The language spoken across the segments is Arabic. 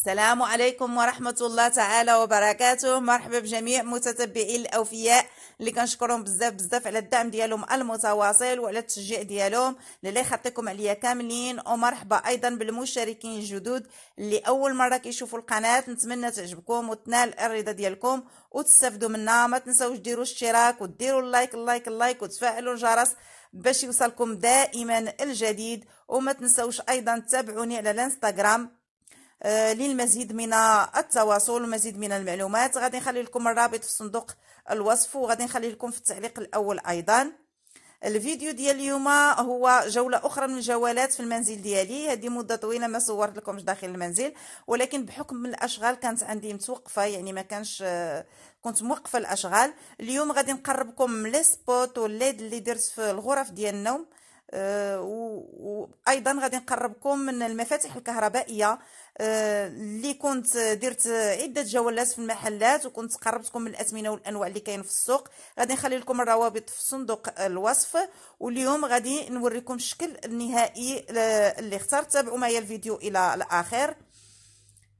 السلام عليكم ورحمة الله تعالى وبركاته مرحبا بجميع متتبعي الأوفياء اللي كنشكرهم بزاف بزاف على الدعم ديالهم المتواصل وعلى التشجيع ديالهم اللي خطيكم عليا كاملين ومرحبا أيضا بالمشاركين الجدد اللي أول مرة كيشوفوا القناة نتمنى تعجبكم وتنال الرضا ديالكم وتستفدوا منها ما تنساوش ديروا اشتراك وديروا اللايك اللايك اللايك وتفعلوا الجرس باش يوصلكم دائما الجديد وما تنساوش أيضا تتابعوني على الانستغرام آه، للمزيد من التواصل والمزيد من المعلومات غادي نخلي لكم الرابط في صندوق الوصف وغادي نخلي لكم في التعليق الاول ايضا الفيديو ديال اليوم هو جوله اخرى من الجولات في المنزل ديالي هذه مده طويله ما صورت لكمش داخل المنزل ولكن بحكم من الاشغال كانت عندي متوقفه يعني ما كانش آه، كنت موقفه الاشغال اليوم غادي نقربكم لي سبوت والليد اللي درت في الغرف ديال النوم آه، وايضا غادي نقربكم من المفاتيح الكهربائيه آه، اللي كنت درت عده جولات في المحلات وكنت قربتكم من الاثمنه والانواع اللي كاين في السوق غادي نخلي لكم الروابط في صندوق الوصف واليوم غادي نوريكم الشكل النهائي آه، اللي اخترت تابعوا معايا الفيديو الى الاخر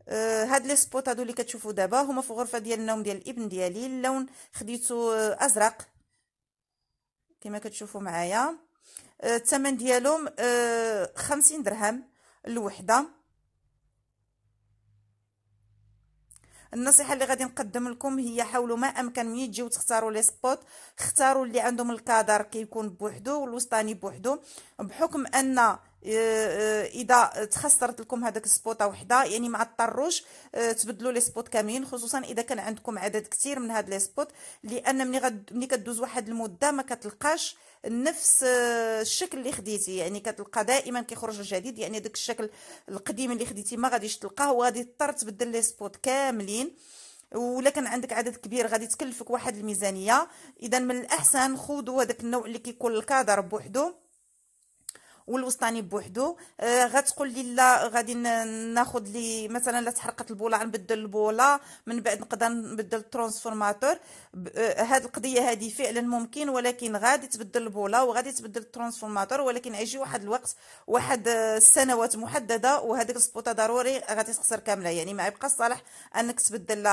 هاد لي سبوت هادو اللي كتشوفوا دابا هما في غرفه ديال النوم ديال الابن ديالي اللون خديته ازرق كما كتشوفوا معايا آه، الثمن ديالهم آه، خمسين درهم الوحده النصيحه اللي غادي نقدم لكم هي حاولوا ما امكن ملي تجيو تختاروا لي سبوت اختاروا اللي عندهم الكادر كيكون بوحدو والوسطاني بوحدو بحكم ان إيه، إيه، اذا تخسرت لكم هذاك السبوطه وحده يعني ما اضطروش إيه، تبدلوا لي سبوت كاملين خصوصا اذا كان عندكم عدد كثير من هاد لي سبوت لان ملي غد ملي كدوز واحد المده ما كتلقاش نفس الشكل اللي خديتي يعني كتلقى دائما كيخرج الجديد يعني داك الشكل القديم اللي خديتي ما غاديش تلقاه وغادي تضطر تبدل لي سبوت كاملين ولا كان عندك عدد كبير غادي تكلفك واحد الميزانيه اذا من الاحسن خذوا هذاك النوع اللي كيكون الكادر بوحده والوسطاني بوحدو آه غتقول لي لا غادي ناخذ لي مثلا لا تحرقت البوله غنبدل البوله من بعد نقدر نبدل الترانسفورماتور آه هاد القضيه هذه فعلا ممكن ولكن غادي تبدل البوله وغادي تبدل الترانسفورماتور ولكن يجي واحد الوقت واحد السنوات محدده وهذيك السبوطه ضروري غادي تخسر كامله يعني ما يبقى الصالح انك تبدل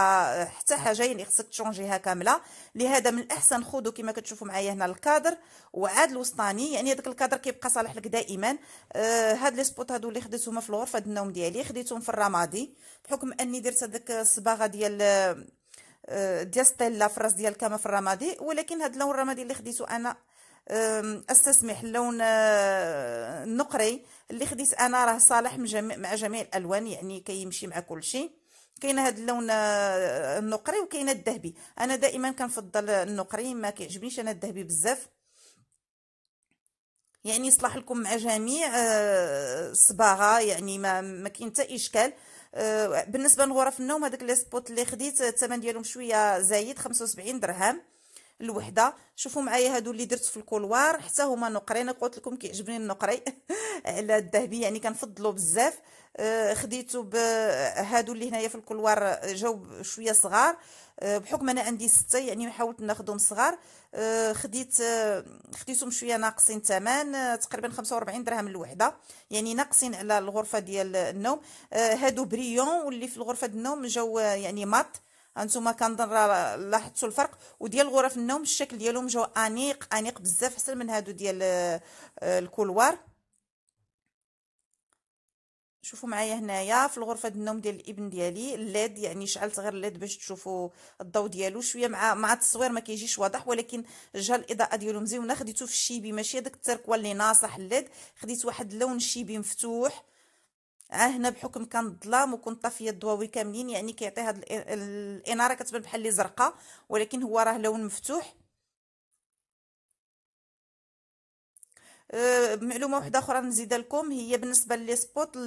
حتى حاجه يعني خصك تشونجيها كامله لهذا من الاحسن خذوا كما كتشوفوا معايا هنا الكادر وعاد الوسطاني يعني هذاك الكادر كيبقى صالح لك دائما دائما آه، هاد لي سبوت هادو اللي خديتهم في الغرفه النوم ديالي خديتهم في الرمادي بحكم اني درت هذاك الصباغه ديال آه، ديال ستيلا في راس ديال كما في الرمادي ولكن هاد اللون الرمادي اللي خديته انا استسمح اللون النقري آه، اللي خديت انا راه صالح مع جميع الالوان يعني كيمشي كي مع كل شيء كاين هذا اللون النقري وكاين الذهبي انا دائما كنفضل النقري ما كيعجبنيش انا الذهبي بزاف يعني يصلح لكم مع جميع الصباغه آه، يعني ما ما كاين حتى اشكال آه، بالنسبه لغرف النوم هذاك لي سبوت اللي خديت الثمن ديالهم شويه زايد 75 درهم الوحده شوفوا معايا هادو اللي درت في الكولوار حتى هما نقرين قلت لكم كيعجبني النقري على الذهبي يعني كنفضلو بزاف آه، خديتو بهادو اللي هنايا في الكولوار آه، جاو شويه صغار آه، بحكم انا عندي سته يعني حاولت ناخذهم صغار خديت خديتهم شويه ناقصين الثمن تقريبا 45 درهم الوحده يعني ناقصين على الغرفه ديال النوم هادو بريون واللي في الغرفه ديال النوم جاو يعني مات هانتوما كنظن لاحظتوا الفرق وديال غرف النوم الشكل ديالهم جاو انيق انيق بزاف حسن من هادو ديال آه، الكولوار شوفوا معايا هنايا في الغرفه ديال النوم ديال الابن ديالي الليد يعني شعلت غير الليد باش تشوفوا الضوء ديالو شويه مع مع التصوير ما كيجيش واضح ولكن جا الاضاءه ديالو مزيونه خديته في الشيبي ماشي هذاك التركوا اللي ناصح الليد خديت واحد اللون شيبي مفتوح هنا بحكم كان الظلام وكون طافيه الضواوي كاملين يعني كيعطي هاد الاناره كتبان بحال اللي زرقاء ولكن هو راه لون مفتوح أه، معلومه واحده اخرى نزيد لكم هي بالنسبه لي سبوت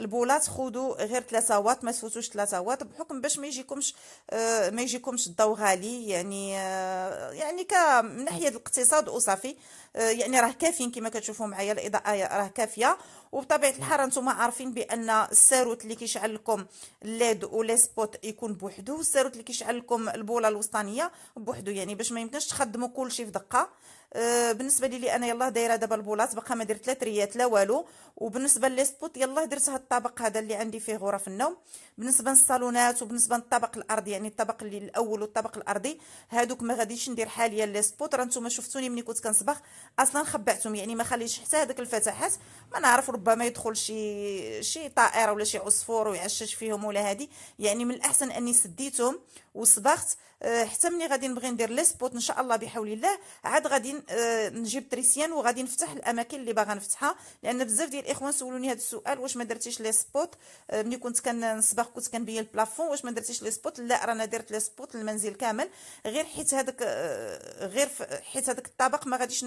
البولات خذوا غير 3 واط ما تفوتوش 3 واط بحكم باش ما يجيكمش أه، ما يجيكمش الضوء غالي يعني أه، يعني من ناحيه الاقتصاد وصافي يعني راه كافيين كما كتشوفوا معايا الاضاءه راه كافيه وبطبيعه نعم. الحال انتم عارفين بان الساروت اللي كيشعل لكم الليد ولي سبوت يكون بوحدو والساروت اللي كيشعل لكم البوله الوسطانيه بوحدو يعني باش ما يمكنش تخدموا كلشي في دقه آه، بالنسبه لي, لي انا يلاه دايره دابا البولات باقا ما درت لا تريات لا والو وبالنسبه لي سبوت يلاه درت هاد الطابق هذا اللي عندي فيه غرف النوم بالنسبه للصالونات وبالنسبه للطبق الارضي يعني الطبق اللي الاول والطبق الارضي هادوك ما غاديش ندير حاليا لي سبوت راه نتوما شفتوني ملي كنت كنصبغ اصلا خبعتهم يعني ما خليتش حتى هذاك الفتحات ما نعرف ربما يدخل شي شي طائر ولا شي عصفور ويعشش فيهم ولا هادي يعني من الاحسن اني سديتهم وصبغت آه، حتى ملي غادي نبغي ندير لي سبوت ان شاء الله بحول الله عاد غادي آه، نجيب تريسيان وغادي نفتح الاماكن اللي باغا نفتحها لان بزاف ديال الاخوان سولوني هذا السؤال واش ما درتيش لي سبوت آه، ملي كنت كنصبغ كنت كنبين البلافون واش ما درتيش لي سبوت لا رانا درت لي سبوت المنزل كامل غير حيت هذاك غير حيت هذاك الطبق ما غاديش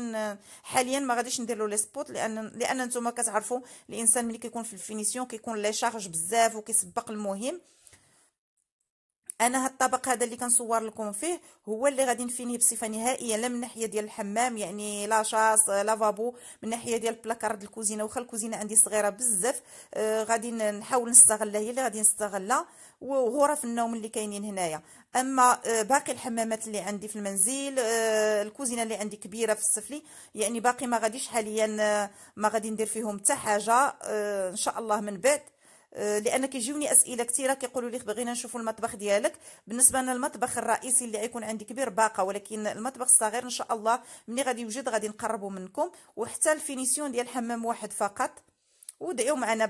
حاليا ما غاديش ندير له لي سبوت لان لان نتوما كتعرفوا الانسان ملي كيكون في الفينيسيون كيكون لا شارج بزاف وكيسبق المهم انا هاد الطبق هذا اللي كنصور لكم فيه هو اللي غادي نفينيه بصفه نهائيه لا من ناحيه ديال الحمام يعني لا شاص لافابو من ناحيه ديال بلاكارد الكوزينه واخا الكوزينه عندي صغيره بزاف آه غادي نحاول نستغلها هي اللي غادي نستغلها وغرف النوم اللي كاينين هنايا اما آه باقي الحمامات اللي عندي في المنزل آه الكوزينه اللي عندي كبيره في السفلي يعني باقي ما غاديش حاليا آه، ما غادي ندير فيهم حتى حاجه آه، ان شاء الله من بعد آه، لان كيجيوني اسئله كثيره كيقولوا لي بغينا نشوفوا المطبخ ديالك بالنسبه لنا المطبخ الرئيسي اللي غيكون عندي كبير باقه ولكن المطبخ الصغير ان شاء الله ملي غادي يوجد غادي نقربوا منكم وحتى الفينيسيون ديال حمام واحد فقط ودعيو معنا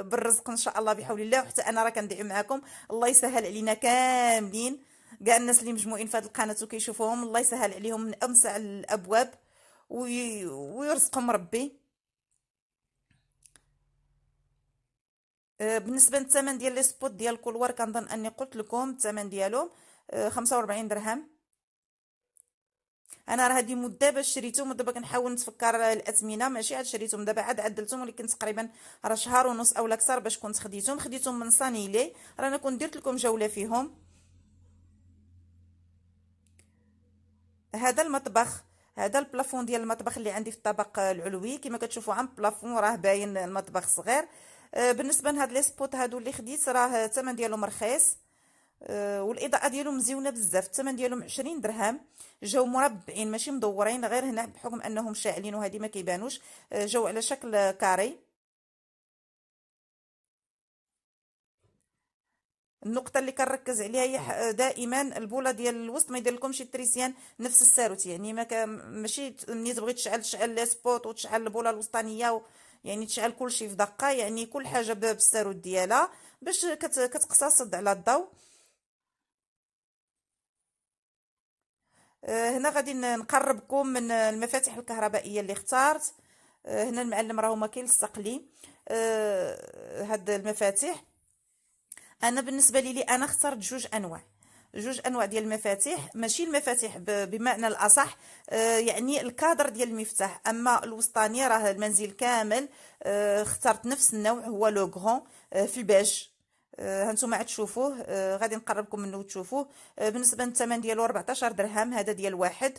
بالرزق ان شاء الله بحول الله وحتى انا راه كندعي معكم الله يسهل علينا كاملين كاع الناس اللي مجموعين في هذه القناه وكيشوفوهم الله يسهل عليهم من امسع الابواب ويرزقهم ربي آه، بالنسبه للثمن ديال لي سبوت ديال كل كنظن اني قلت لكم الثمن ديالهم 45 آه، درهم انا راه هذه مده باش شريتهم ودابا كنحاول نتفكر الاثمنه ماشي عاد شريتهم دابا عاد عدلتهم ولكن تقريبا راه شهر ونص اولا اكثر باش كنت خديتهم خديتهم من صانيلي رانا كنت درت لكم جوله فيهم هذا المطبخ هذا البلافون ديال المطبخ اللي عندي في الطبق العلوي كما كتشوفوا عام بلافون راه باين المطبخ صغير آه، بالنسبه لهاد لي سبوت هادو اللي خديت راه الثمن ديالهم رخيص آه، والاضاءه ديالهم مزيونه بزاف الثمن ديالهم 20 درهم جاو مربعين ماشي مدورين غير هنا بحكم انهم شاعلين وهذه ما كيبانوش آه، جاو على شكل كاري النقطه اللي كنركز عليها هي دائما البوله ديال الوسط ما يدير لكمش التريسيان نفس الساروت يعني ما ماشي ملي تبغي تشعل تشعل لي سبوت وتشعل البوله الوسطانيه يعني تشعل كل شيء في دقه يعني كل حاجه بالساروت ديالها باش كتقتصد على الضوء آه، هنا غادي نقربكم من المفاتيح الكهربائيه اللي اختارت آه، هنا المعلم راهو ما كيلصق لي آه، هاد المفاتيح انا بالنسبه لي انا اخترت جوج انواع جوج انواع ديال المفاتيح ماشي المفاتيح بمعنى الاصح آه، يعني الكادر ديال المفتاح اما الوسطاني راه المنزل كامل آه، اخترت نفس النوع هو لو غران آه، في الباج هانتوما عاد تشوفوه غادي نقربكم منه وتشوفوه بالنسبه للثمن ديالو 14 درهم هذا ديال واحد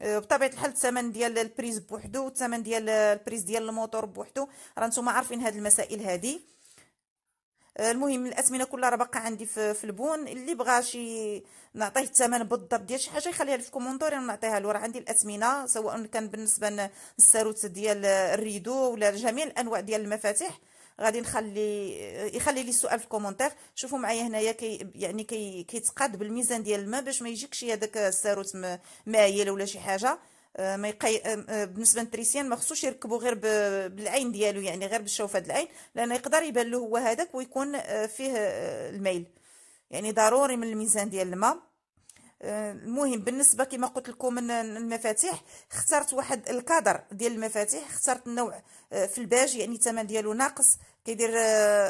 بطبيعه الحال الثمن ديال البريز بوحدو والثمن ديال البريز ديال الموتور بوحدو راه نتوما عارفين هاد المسائل هذه المهم الاثمنه كلها راه باقا عندي في, في البون اللي بغى شي نعطيه الثمن بالضبط ديال شي حاجه يخليها لي في الكومونتور ونعطيها له راه عندي الاثمنه سواء كان بالنسبه للساروت ديال الريدو ولا جميع الانواع ديال المفاتيح غادي نخلي يخلي لي السؤال في الكومونتير شوفوا معايا هنايا كي يعني كي كيتقاد بالميزان ديال الماء باش ما يجيكش هذاك الساروت مايل ولا شي حاجه آه، ما يقي... آه، آه، بالنسبه للتريسيان ما خصوش يركبوا غير ب... بالعين ديالو يعني غير بالشوفه العين لانه يقدر يبان له هو هذاك ويكون فيه الميل يعني ضروري من الميزان ديال الماء المهم بالنسبه كما قلت لكم من المفاتيح اخترت واحد الكادر ديال المفاتيح اخترت النوع في الباج يعني الثمن ديالو ناقص كيدير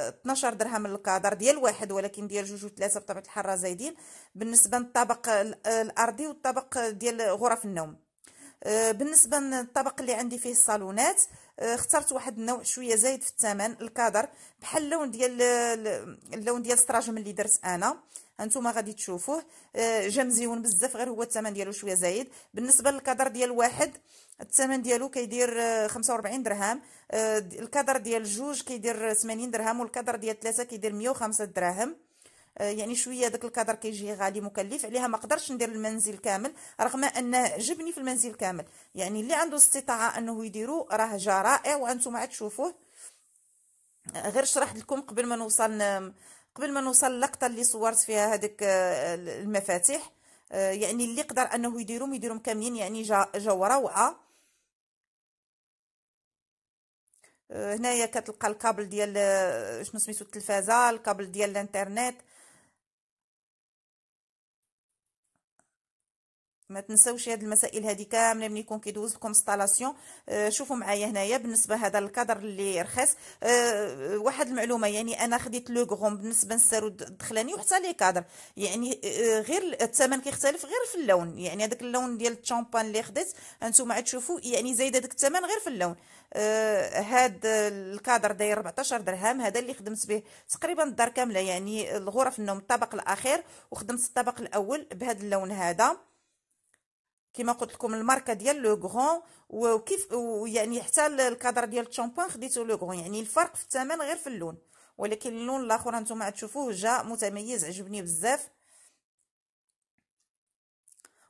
12 درهم الكادر ديال واحد ولكن ديال جوج وثلاثه بطبيعه الحال راه زايدين بالنسبه للطبق الارضي والطبق ديال غرف النوم آه، بالنسبه للطبق اللي عندي فيه الصالونات آه، اخترت واحد النوع شويه زايد في الثمن الكادر بحال اللون ديال اللون ديال ستراجم اللي درت انا هانتوما غادي تشوفوه آه، جا مزيون بزاف غير هو الثمن ديالو شويه زايد بالنسبه للكادر ديال واحد الثمن ديالو كيدير 45 درهم الكادر ديال جوج كيدير 80 درهم والكادر ديال ثلاثه كيدير 105 دراهم آه، يعني شويه داك الكادر كيجي غالي مكلف عليها ما قدرش ندير المنزل كامل رغم ان جبني في المنزل كامل يعني اللي عنده استطاعه انه يديرو راه جا رائع وانتم عاد تشوفوه غير شرحت لكم قبل ما نوصل قبل ما نوصل اللقطه اللي صورت فيها هذيك آه، المفاتيح آه، يعني اللي قدر انه يديرهم يديرهم كاملين يعني جا جاو روعه هنايا كتلقى الكابل ديال شنو سميتو التلفازه الكابل ديال الانترنت ما تنسوش هاد المسائل هادي كامله ملي يكون كيدوز لكم انستالاسيون أه، شوفوا معايا هنايا بالنسبه هذا الكادر اللي رخيص أه واحد المعلومه يعني انا خديت لو غون بالنسبه للسارود الدخلاني وحتى لي كادر يعني أه، غير الثمن كيختلف غير في اللون يعني هذاك اللون ديال الشامبان اللي خديت انتم عاد تشوفوا يعني زايد هذاك الثمن غير في اللون آه هاد الكادر داير 14 درهم هذا اللي خدمت به تقريبا الدار كامله يعني الغرف النوم الطابق الاخير وخدمت الطابق الاول بهذا اللون هذا كيما قلت لكم الماركه ديال لو غون وكيف ويعني حتى الكادر ديال الشامبوان خديتو لو غون يعني الفرق في الثمن غير في اللون ولكن اللون الاخر هانتوما تشوفوه جا متميز عجبني بزاف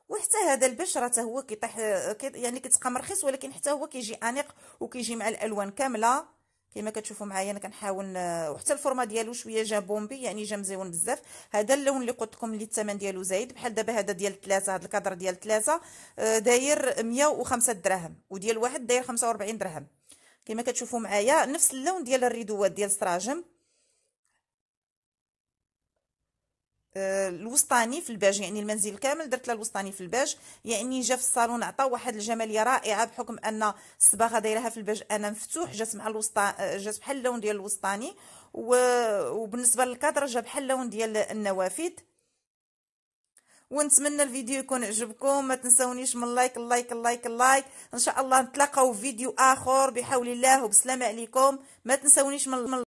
وحتى هذا البشره حتى هو كيطيح يعني كيتقام رخيص ولكن حتى هو كيجي انيق وكيجي مع الالوان كامله كما كتشوفوا معايا انا كنحاول آه، وحتى الفورما ديالو شويه جا بومبي يعني جا مزيون بزاف هذا اللون اللي قلت لكم اللي الثمن ديالو زايد بحال دابا هذا ديال ثلاثه هذا الكادر ديال ثلاثه آه، داير 105 دراهم وديال واحد داير 45 درهم كما كتشوفوا معايا نفس اللون ديال الريدوات ديال سراجم الوسطاني في الباج يعني المنزل كامل درت له الوسطاني في الباج يعني جا في الصالون عطى واحد الجماليه رائعه بحكم ان الصباغه دايرها في الباج انا مفتوح جات مع الوسطاني جات بحال اللون ديال الوسطاني وبالنسبه للكادر جا بحال اللون ديال النوافذ ونتمنى الفيديو يكون عجبكم ما تنسونيش من لايك اللايك اللايك اللايك ان شاء الله نتلاقاو في فيديو اخر بحول الله وبسلام عليكم ما تنسونيش من